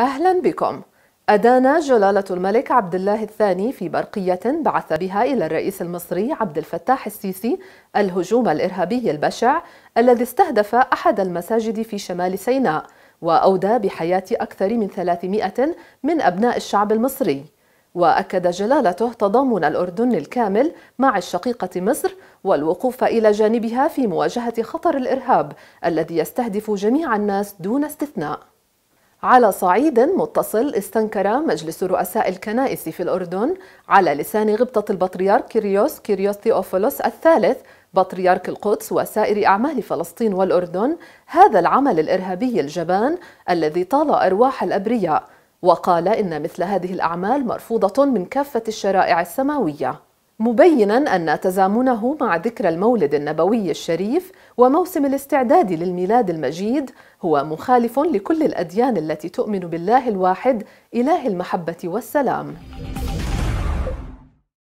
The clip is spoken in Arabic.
أهلا بكم أدان جلالة الملك عبد الله الثاني في برقية بعث بها إلى الرئيس المصري عبد الفتاح السيسي الهجوم الإرهابي البشع الذي استهدف أحد المساجد في شمال سيناء وأودى بحياة أكثر من 300 من أبناء الشعب المصري وأكد جلالته تضامن الأردن الكامل مع الشقيقة مصر والوقوف إلى جانبها في مواجهة خطر الإرهاب الذي يستهدف جميع الناس دون استثناء على صعيد متصل استنكر مجلس رؤساء الكنائس في الأردن على لسان غبطة البطريرك كيريوس كيريوس تيوفولوس الثالث بطريرك القدس وسائر أعمال فلسطين والأردن هذا العمل الإرهابي الجبان الذي طال أرواح الأبرياء وقال إن مثل هذه الأعمال مرفوضة من كافة الشرائع السماوية مبينا أن تزامنه مع ذكرى المولد النبوي الشريف وموسم الاستعداد للميلاد المجيد هو مخالف لكل الأديان التي تؤمن بالله الواحد إله المحبة والسلام.